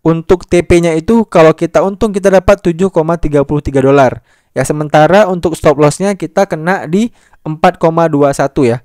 Untuk TP-nya itu kalau kita untung kita dapat 7,33 dolar. Ya sementara untuk stop loss-nya kita kena di 4,21 ya.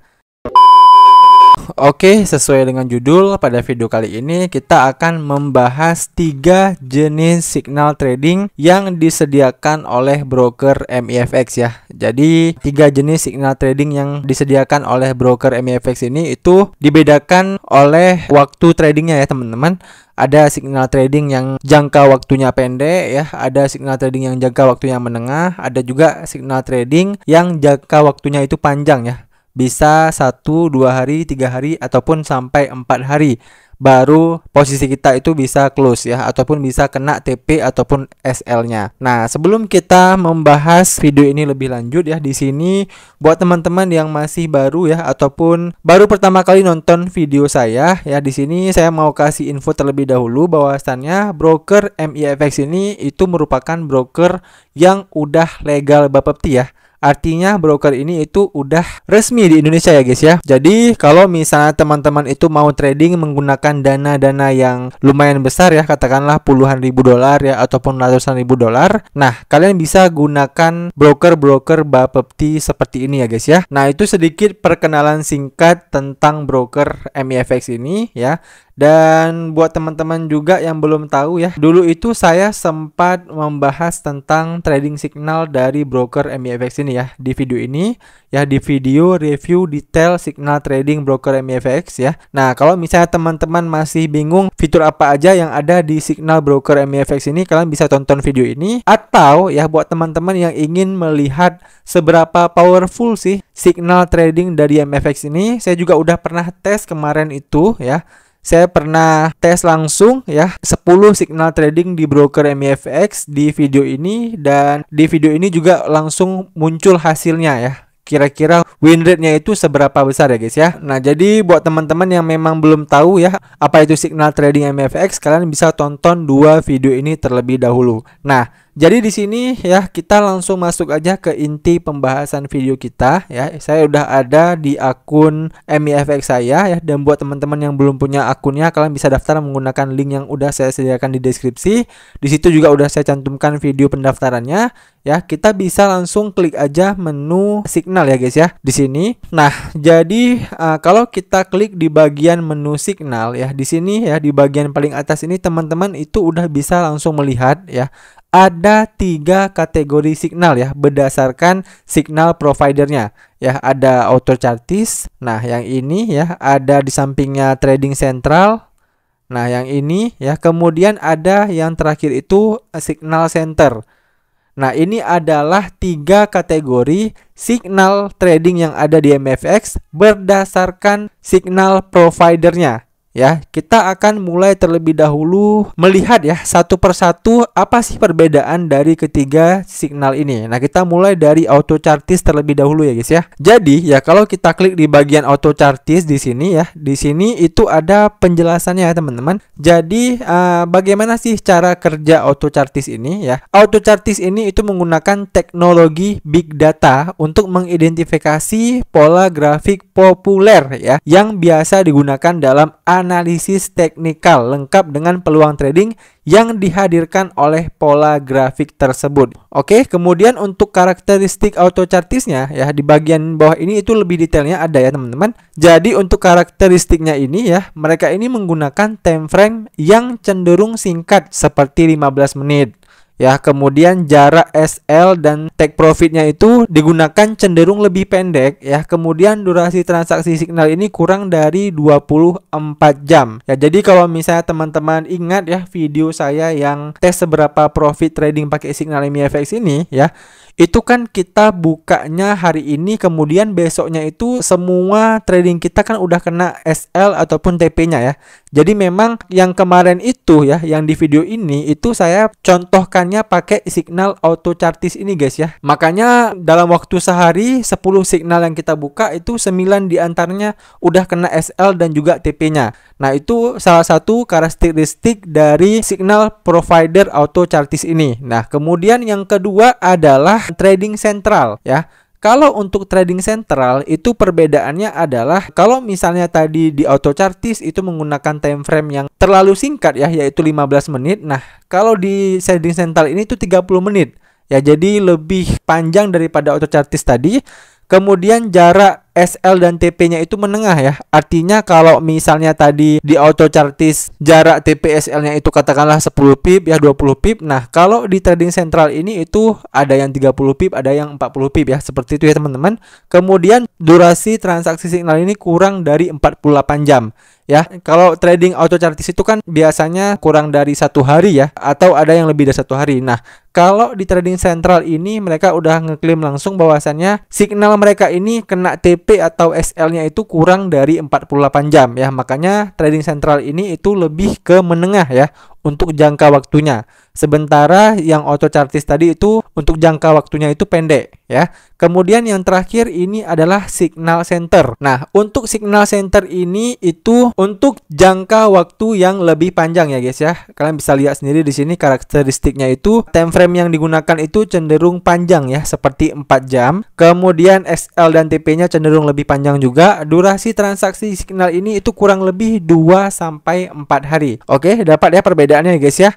Oke, sesuai dengan judul pada video kali ini kita akan membahas tiga jenis signal trading yang disediakan oleh broker MIFX ya. Jadi, tiga jenis signal trading yang disediakan oleh broker MIFX ini itu dibedakan oleh waktu tradingnya ya, teman-teman ada signal trading yang jangka waktunya pendek ya, ada signal trading yang jangka waktunya menengah, ada juga signal trading yang jangka waktunya itu panjang ya bisa satu dua hari, tiga hari ataupun sampai empat hari baru posisi kita itu bisa close ya ataupun bisa kena TP ataupun SL-nya. Nah, sebelum kita membahas video ini lebih lanjut ya di sini buat teman-teman yang masih baru ya ataupun baru pertama kali nonton video saya ya di sini saya mau kasih info terlebih dahulu bahwasannya broker MIFX ini itu merupakan broker yang udah legal Bapepti ya Artinya broker ini itu udah resmi di Indonesia ya guys ya. Jadi kalau misalnya teman-teman itu mau trading menggunakan dana-dana yang lumayan besar ya, katakanlah puluhan ribu dolar ya ataupun ratusan ribu dolar. Nah, kalian bisa gunakan broker-broker Bapepti seperti ini ya guys ya. Nah, itu sedikit perkenalan singkat tentang broker MEFX ini ya. Dan buat teman-teman juga yang belum tahu ya, dulu itu saya sempat membahas tentang trading signal dari broker MIFX ini ya di video ini ya di video review detail signal trading broker MIFX ya. Nah, kalau misalnya teman-teman masih bingung fitur apa aja yang ada di signal broker MIFX ini, kalian bisa tonton video ini atau ya buat teman-teman yang ingin melihat seberapa powerful sih signal trading dari MFX ini, saya juga udah pernah tes kemarin itu ya saya pernah tes langsung ya 10 signal trading di broker MFX di video ini dan di video ini juga langsung muncul hasilnya ya kira-kira win rate-nya itu seberapa besar ya guys ya. Nah, jadi buat teman-teman yang memang belum tahu ya apa itu signal trading MFX, kalian bisa tonton dua video ini terlebih dahulu. Nah, jadi di sini ya kita langsung masuk aja ke inti pembahasan video kita ya. Saya udah ada di akun MIFX saya ya dan buat teman-teman yang belum punya akunnya kalian bisa daftar menggunakan link yang udah saya sediakan di deskripsi. Di situ juga udah saya cantumkan video pendaftarannya ya. Kita bisa langsung klik aja menu signal ya guys ya di sini. Nah, jadi uh, kalau kita klik di bagian menu signal ya di sini ya di bagian paling atas ini teman-teman itu udah bisa langsung melihat ya ada tiga kategori signal ya berdasarkan signal providernya ya ada auto chartis nah yang ini ya ada di sampingnya trading central nah yang ini ya kemudian ada yang terakhir itu eh, signal center nah ini adalah tiga kategori signal trading yang ada di MFX berdasarkan signal providernya ya kita akan mulai terlebih dahulu melihat ya satu persatu apa sih perbedaan dari ketiga signal ini nah kita mulai dari auto chartis terlebih dahulu ya guys ya jadi ya kalau kita klik di bagian auto chartis di sini ya di sini itu ada penjelasannya ya teman-teman jadi uh, bagaimana sih cara kerja auto chartis ini ya auto chartis ini itu menggunakan teknologi big data untuk mengidentifikasi pola grafik populer ya yang biasa digunakan dalam analisis teknikal lengkap dengan peluang trading yang dihadirkan oleh pola grafik tersebut. Oke, kemudian untuk karakteristik auto chartisnya ya di bagian bawah ini itu lebih detailnya ada ya teman-teman. Jadi untuk karakteristiknya ini ya, mereka ini menggunakan time frame yang cenderung singkat seperti 15 menit ya kemudian jarak SL dan take profitnya itu digunakan cenderung lebih pendek ya kemudian durasi transaksi signal ini kurang dari 24 jam ya jadi kalau misalnya teman-teman ingat ya video saya yang tes seberapa profit trading pakai signal MFX ini ya itu kan kita bukanya hari ini kemudian besoknya itu semua trading kita kan udah kena SL ataupun TP-nya ya. Jadi memang yang kemarin itu ya yang di video ini itu saya contohkannya pakai signal auto chartis ini guys ya. Makanya dalam waktu sehari 10 signal yang kita buka itu 9 diantaranya udah kena SL dan juga TP-nya. Nah itu salah satu karakteristik dari signal provider auto chartis ini. Nah kemudian yang kedua adalah trading sentral ya. Kalau untuk trading sentral itu perbedaannya adalah kalau misalnya tadi di auto chartis itu menggunakan time frame yang terlalu singkat ya yaitu 15 menit. Nah, kalau di trading sentral ini itu 30 menit. Ya jadi lebih panjang daripada auto chartis tadi. Kemudian jarak SL dan TP-nya itu menengah ya. Artinya kalau misalnya tadi di auto chartis jarak TP sl nya itu katakanlah 10 pip ya 20 pip. Nah, kalau di trading sentral ini itu ada yang 30 pip, ada yang 40 pip ya. Seperti itu ya teman-teman. Kemudian durasi transaksi signal ini kurang dari 48 jam ya kalau trading auto chartis itu kan biasanya kurang dari satu hari ya atau ada yang lebih dari satu hari nah kalau di trading central ini mereka udah ngeklaim langsung bahwasannya signal mereka ini kena TP atau SL-nya itu kurang dari 48 jam ya makanya trading central ini itu lebih ke menengah ya untuk jangka waktunya Sementara yang auto chartist tadi itu untuk jangka waktunya itu pendek ya. Kemudian yang terakhir ini adalah signal center. Nah, untuk signal center ini itu untuk jangka waktu yang lebih panjang ya guys ya. Kalian bisa lihat sendiri di sini karakteristiknya itu time frame yang digunakan itu cenderung panjang ya seperti 4 jam. Kemudian SL dan TP-nya cenderung lebih panjang juga. Durasi transaksi signal ini itu kurang lebih 2 sampai 4 hari. Oke, dapat ya perbedaannya ya guys ya.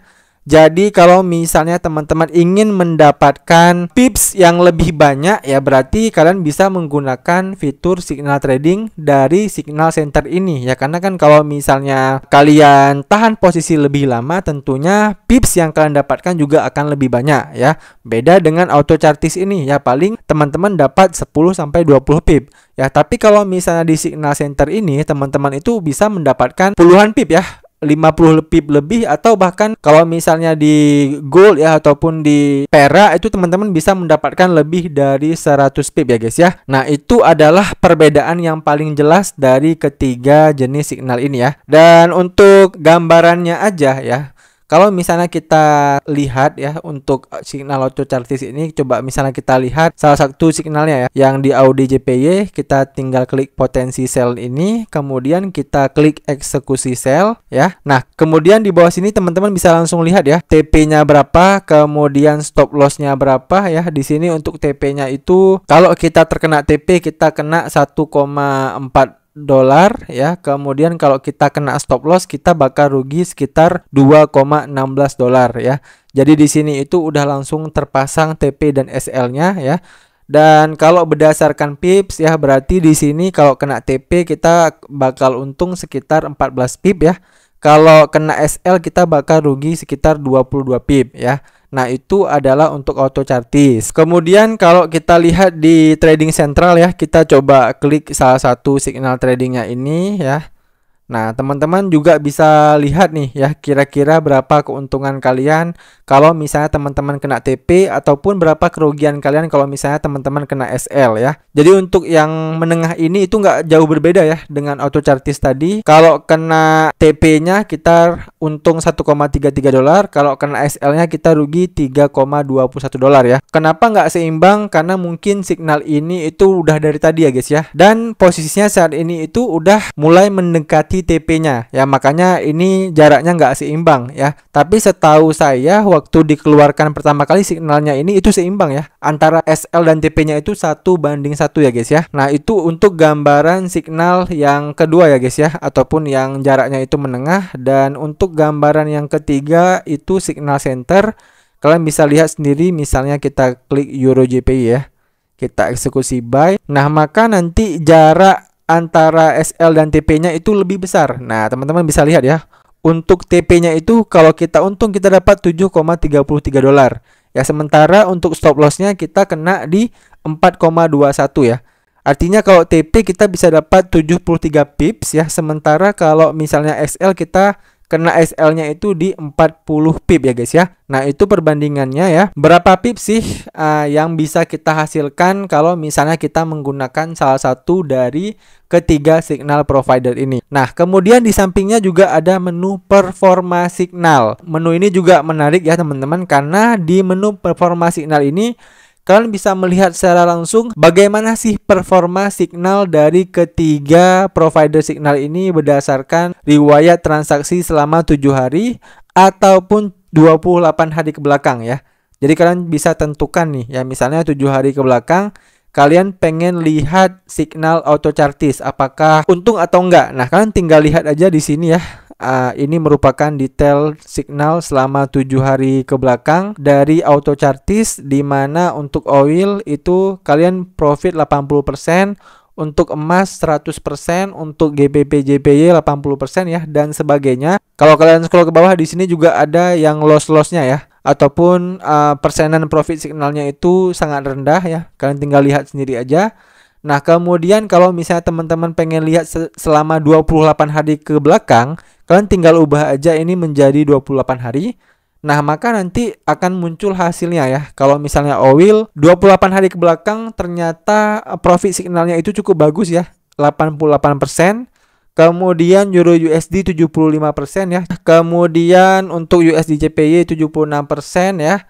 Jadi kalau misalnya teman-teman ingin mendapatkan pips yang lebih banyak ya berarti kalian bisa menggunakan fitur signal trading dari signal center ini ya karena kan kalau misalnya kalian tahan posisi lebih lama tentunya pips yang kalian dapatkan juga akan lebih banyak ya. Beda dengan auto chartis ini ya paling teman-teman dapat 10 sampai 20 pip. Ya, tapi kalau misalnya di signal center ini teman-teman itu bisa mendapatkan puluhan pip ya 50 lebih lebih atau bahkan kalau misalnya di gold ya ataupun di perak itu teman-teman bisa mendapatkan lebih dari 100 pip ya guys ya. Nah, itu adalah perbedaan yang paling jelas dari ketiga jenis signal ini ya. Dan untuk gambarannya aja ya. Kalau misalnya kita lihat ya untuk eh, signal auto chartis ini coba misalnya kita lihat salah satu signalnya ya yang di Audi JPY kita tinggal klik potensi sell ini kemudian kita klik eksekusi sell ya. Nah, kemudian di bawah sini teman-teman bisa langsung lihat ya TP-nya berapa, kemudian stop loss-nya berapa ya. Di sini untuk TP-nya itu kalau kita terkena TP kita kena 1,4 dolar ya. Kemudian kalau kita kena stop loss kita bakal rugi sekitar 2,16 dolar ya. Jadi di sini itu udah langsung terpasang TP dan SL-nya ya. Dan kalau berdasarkan pips ya berarti di sini kalau kena TP kita bakal untung sekitar 14 pip ya. Kalau kena SL kita bakal rugi sekitar 22 pip ya. Nah, itu adalah untuk auto chartis. Kemudian kalau kita lihat di trading central ya, kita coba klik salah satu signal tradingnya ini ya. Nah, teman-teman juga bisa lihat nih ya kira-kira berapa keuntungan kalian kalau misalnya teman-teman kena TP ataupun berapa kerugian kalian kalau misalnya teman-teman kena SL ya. Jadi untuk yang menengah ini itu nggak jauh berbeda ya dengan auto chartis tadi. Kalau kena TP-nya kita untung 1,33 dolar, kalau kena SL-nya kita rugi 3,21 dolar ya. Kenapa nggak seimbang? Karena mungkin signal ini itu udah dari tadi ya guys ya. Dan posisinya saat ini itu udah mulai mendekati di TP-nya ya makanya ini jaraknya nggak seimbang ya tapi setahu saya waktu dikeluarkan pertama kali signalnya ini itu seimbang ya antara SL dan TP-nya itu satu banding satu ya guys ya nah itu untuk gambaran signal yang kedua ya guys ya ataupun yang jaraknya itu menengah dan untuk gambaran yang ketiga itu signal center kalian bisa lihat sendiri misalnya kita klik Euro JPY ya kita eksekusi buy. Nah, maka nanti jarak antara SL dan TP-nya itu lebih besar. Nah, teman-teman bisa lihat ya. Untuk TP-nya itu kalau kita untung kita dapat 7,33 dolar. Ya, sementara untuk stop loss-nya kita kena di 4,21 ya. Artinya kalau TP kita bisa dapat 73 pips ya, sementara kalau misalnya XL kita kena SL-nya itu di 40 pip ya guys ya. Nah, itu perbandingannya ya. Berapa pip sih uh, yang bisa kita hasilkan kalau misalnya kita menggunakan salah satu dari ketiga signal provider ini. Nah, kemudian di sampingnya juga ada menu performa signal. Menu ini juga menarik ya teman-teman karena di menu performa signal ini kalian bisa melihat secara langsung bagaimana sih performa signal dari ketiga provider signal ini berdasarkan riwayat transaksi selama tujuh hari ataupun 28 hari ke belakang ya. Jadi kalian bisa tentukan nih ya misalnya tujuh hari ke belakang kalian pengen lihat signal auto chartis apakah untung atau enggak. Nah, kalian tinggal lihat aja di sini ya Ah, ini merupakan detail signal selama tujuh hari ke belakang dari auto chartis di mana untuk oil itu kalian profit 80% untuk emas 100%, untuk GBP JPY 80% ya dan sebagainya. Kalau kalian scroll ke bawah di sini juga ada yang loss-lossnya ya ataupun uh, persenan profit signalnya itu sangat rendah ya. Kalian tinggal lihat sendiri aja. Nah, kemudian kalau misalnya teman-teman pengen lihat selama 28 hari ke belakang, Kalian tinggal ubah aja ini menjadi 28 hari. Nah, maka nanti akan muncul hasilnya ya. Kalau misalnya oil 28 hari ke belakang ternyata eh, profit signalnya itu cukup bagus ya, 88%. Kemudian Euro USD 75% ya. Kemudian untuk USD JPY 76% ya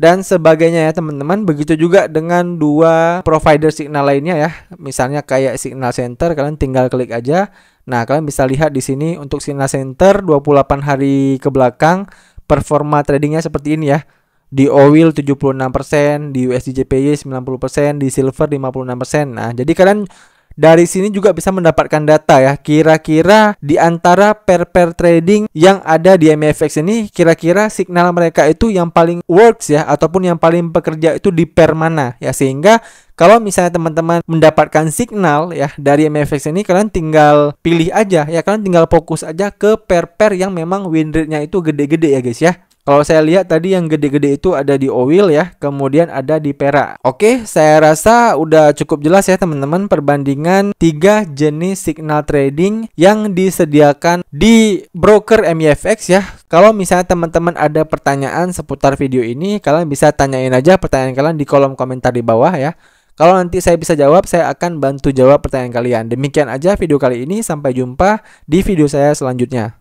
dan sebagainya ya teman-teman. Begitu juga dengan dua provider signal lainnya ya. Misalnya kayak Signal Center kalian tinggal klik aja. Nah, kalian bisa lihat di sini untuk Signal Center 28 hari ke belakang performa tradingnya seperti ini ya. Di oil 76%, di USDJPY 90%, di silver 56%. Nah, jadi kalian dari sini juga bisa mendapatkan data ya, kira-kira di antara pair-pair trading yang ada di MFX ini, kira-kira signal mereka itu yang paling works ya, ataupun yang paling pekerja itu di pair mana ya, sehingga kalau misalnya teman-teman mendapatkan signal ya dari MFX ini kalian tinggal pilih aja ya kalian tinggal fokus aja ke pair-pair yang memang win rate-nya itu gede-gede ya guys ya. Kalau saya lihat tadi yang gede-gede itu ada di Owil ya, kemudian ada di Perak. Oke, saya rasa udah cukup jelas ya teman-teman perbandingan tiga jenis signal trading yang disediakan di broker MEFX ya. Kalau misalnya teman-teman ada pertanyaan seputar video ini, kalian bisa tanyain aja pertanyaan kalian di kolom komentar di bawah ya. Kalau nanti saya bisa jawab, saya akan bantu jawab pertanyaan kalian. Demikian aja video kali ini, sampai jumpa di video saya selanjutnya.